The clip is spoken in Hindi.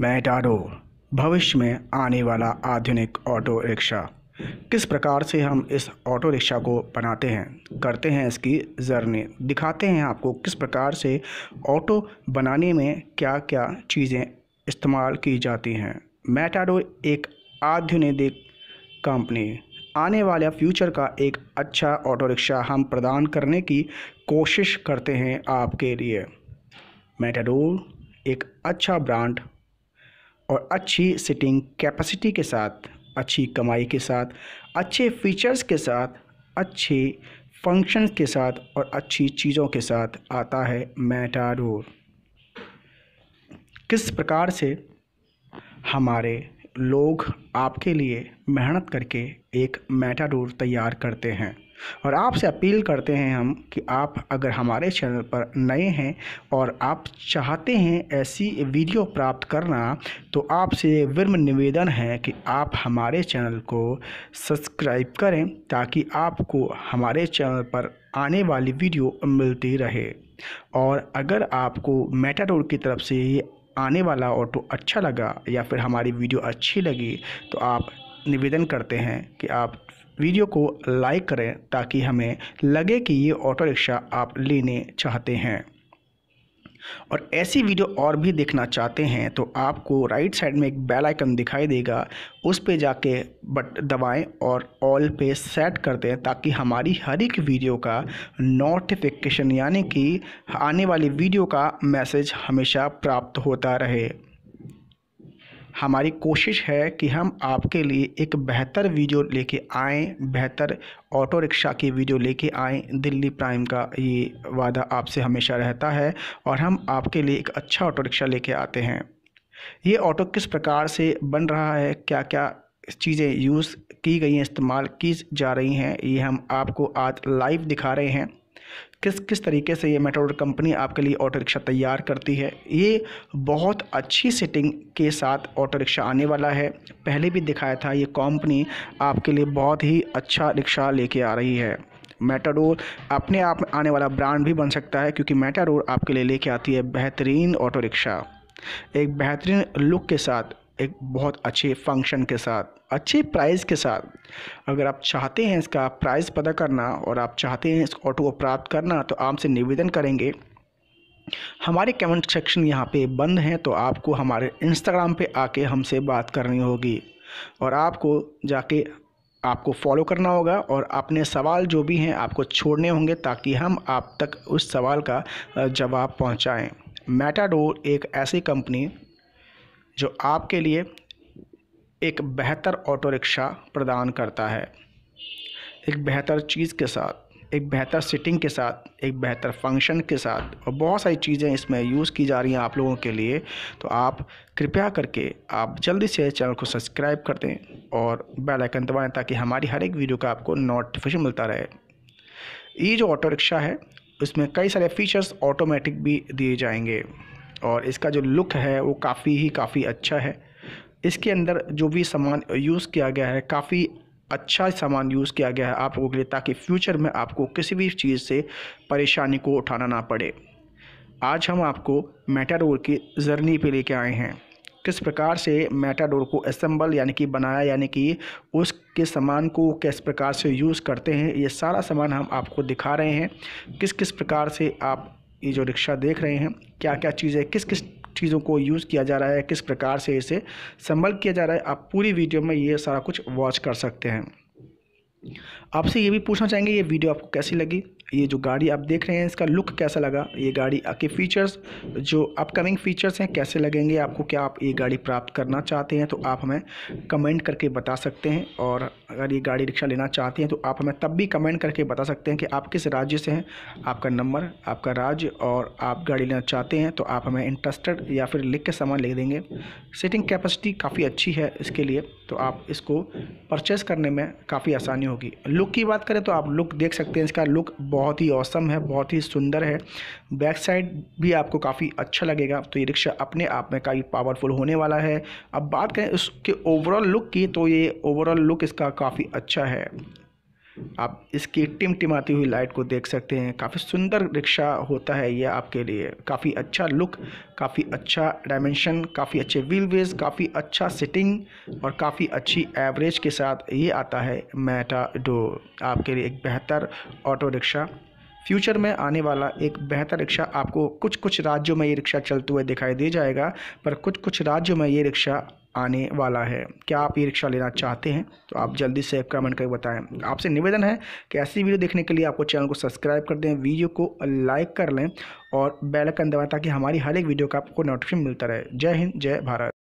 मैटाडो भविष्य में आने वाला आधुनिक ऑटो रिक्शा किस प्रकार से हम इस ऑटो रिक्शा को बनाते हैं करते हैं इसकी जर्नी दिखाते हैं आपको किस प्रकार से ऑटो बनाने में क्या क्या चीज़ें इस्तेमाल की जाती हैं मैटाडो एक आधुनिक कंपनी आने वाले फ्यूचर का एक अच्छा ऑटो रिक्शा हम प्रदान करने की कोशिश करते हैं आपके लिए मेटाडोर एक अच्छा ब्रांड और अच्छी सिटिंग कैपेसिटी के साथ अच्छी कमाई के साथ अच्छे फीचर्स के साथ अच्छे फंक्शंस के साथ और अच्छी चीज़ों के साथ आता है मेटाडोर किस प्रकार से हमारे लोग आपके लिए मेहनत करके एक मेटाडोर तैयार करते हैं और आपसे अपील करते हैं हम कि आप अगर हमारे चैनल पर नए हैं और आप चाहते हैं ऐसी वीडियो प्राप्त करना तो आपसे विर्म निवेदन है कि आप हमारे चैनल को सब्सक्राइब करें ताकि आपको हमारे चैनल पर आने वाली वीडियो मिलती रहे और अगर आपको मेटाडोर की तरफ से आने वाला ऑटो तो अच्छा लगा या फिर हमारी वीडियो अच्छी लगी तो आप निवेदन करते हैं कि आप वीडियो को लाइक करें ताकि हमें लगे कि ये ऑटो रिक्शा आप लेने चाहते हैं और ऐसी वीडियो और भी देखना चाहते हैं तो आपको राइट साइड में एक बेल आइकन दिखाई देगा उस पे जाके बट दबाएं और ऑल पे सेट कर दें ताकि हमारी हर एक वीडियो का नोटिफिकेशन यानी कि आने वाली वीडियो का मैसेज हमेशा प्राप्त होता रहे हमारी कोशिश है कि हम आपके लिए एक बेहतर वीडियो लेके आएँ बेहतर ऑटो रिक्शा की वीडियो लेके आएँ दिल्ली प्राइम का ये वादा आपसे हमेशा रहता है और हम आपके लिए एक अच्छा ऑटो रिक्शा लेके आते हैं ये ऑटो किस प्रकार से बन रहा है क्या क्या चीज़ें यूज़ की गई हैं इस्तेमाल की जा रही हैं ये हम आपको आज लाइव दिखा रहे हैं किस किस तरीके से ये मेटाडोर कंपनी आपके लिए ऑटो रिक्शा तैयार करती है ये बहुत अच्छी सेटिंग के साथ ऑटो रिक्शा आने वाला है पहले भी दिखाया था ये कंपनी आपके लिए बहुत ही अच्छा रिक्शा लेके आ रही है मेटाडोर अपने आप में आने वाला ब्रांड भी बन सकता है क्योंकि मेटाडोर आपके लिए लेके आती है बेहतरीन ऑटो रिक्शा एक बेहतरीन लुक के साथ एक बहुत अच्छे फंक्शन के साथ अच्छे प्राइस के साथ अगर आप चाहते हैं इसका प्राइस पता करना और आप चाहते हैं इस ऑटो को प्राप्त करना तो आपसे निवेदन करेंगे हमारे कमेंट सेक्शन यहाँ पे बंद हैं तो आपको हमारे इंस्टाग्राम पे आके हमसे बात करनी होगी और आपको जाके आपको फॉलो करना होगा और अपने सवाल जो भी हैं आपको छोड़ने होंगे ताकि हम आप तक उस सवाल का जवाब पहुँचाएँ मेटाडोर एक ऐसी कंपनी जो आपके लिए एक बेहतर ऑटो रिक्शा प्रदान करता है एक बेहतर चीज़ के साथ एक बेहतर सिटिंग के साथ एक बेहतर फंक्शन के साथ और बहुत सारी चीज़ें इसमें यूज़ की जा रही हैं आप लोगों के लिए तो आप कृपया करके आप जल्दी से चैनल को सब्सक्राइब कर दें और बेल आइकन दबाएं ताकि हमारी हर एक वीडियो का आपको नोटिफिकेशन मिलता रहे ये जो ऑटो रिक्शा है उसमें कई सारे फीचर्स ऑटोमेटिक भी दिए जाएंगे और इसका जो लुक है वो काफ़ी ही काफ़ी अच्छा है इसके अंदर जो भी सामान यूज़ किया गया है काफ़ी अच्छा सामान यूज़ किया गया है आप लोगों के लिए ताकि फ्यूचर में आपको किसी भी चीज़ से परेशानी को उठाना ना पड़े आज हम आपको मेटाडोर की जर्नी पे लेके आए हैं किस प्रकार से मेटाडोर को असम्बल यानी कि बनाया यानी कि उसके सामान को किस प्रकार से यूज़ करते हैं ये सारा सामान हम आपको दिखा रहे हैं किस किस प्रकार से आप ये जो रिक्शा देख रहे हैं क्या क्या चीज़ें किस किस चीज़ों को यूज़ किया जा रहा है किस प्रकार से इसे संभल किया जा रहा है आप पूरी वीडियो में ये सारा कुछ वॉच कर सकते हैं आपसे ये भी पूछना चाहेंगे ये वीडियो आपको कैसी लगी ये जो गाड़ी आप देख रहे हैं इसका लुक कैसा लगा ये गाड़ी के फीचर्स जो अपकमिंग फीचर्स हैं कैसे लगेंगे आपको क्या आप ये गाड़ी प्राप्त करना चाहते हैं तो आप हमें कमेंट करके बता सकते हैं और अगर ये गाड़ी रिक्शा लेना चाहते हैं तो आप हमें तब भी कमेंट करके बता सकते हैं कि आप किस राज्य से हैं आपका नंबर आपका राज्य और आप गाड़ी लेना चाहते हैं तो आप हमें इंटरेस्टेड या फिर लिख के सामान ले देंगे सीटिंग कैपेसिटी काफ़ी अच्छी है इसके लिए तो आप इसको परचेस करने में काफ़ी आसानी होगी लुक की बात करें तो आप लुक देख सकते हैं इसका लुक बहुत ही औसम है बहुत ही सुंदर है बैक साइड भी आपको काफ़ी अच्छा लगेगा तो ये रिक्शा अपने आप में काफ़ी पावरफुल होने वाला है अब बात करें इसके ओवरऑल लुक की तो ये ओवरऑल लुक इसका काफ़ी अच्छा है आप इसकी टिमटिमाती हुई लाइट को देख सकते हैं काफ़ी सुंदर रिक्शा होता है ये आपके लिए काफ़ी अच्छा लुक काफ़ी अच्छा डायमेंशन काफ़ी अच्छे व्हील वेज काफ़ी अच्छा सिटिंग और काफ़ी अच्छी एवरेज के साथ ये आता है मेटाडोर आपके लिए एक बेहतर ऑटो रिक्शा फ्यूचर में आने वाला एक बेहतर रिक्शा आपको कुछ कुछ राज्यों में ये रिक्शा चलते हुए दिखाई दे जाएगा पर कुछ कुछ राज्यों में ये रिक्शा आने वाला है क्या आप ये रिक्शा लेना चाहते हैं तो आप जल्दी से कमेंट करके बताएं आपसे निवेदन है कि ऐसी वीडियो देखने के लिए आपको चैनल को सब्सक्राइब कर दें वीडियो को लाइक कर लें और बेल आइकन दबाएं ताकि हमारी हर एक वीडियो का आपको नोटिफिकेशन मिलता रहे जय हिंद जय भारत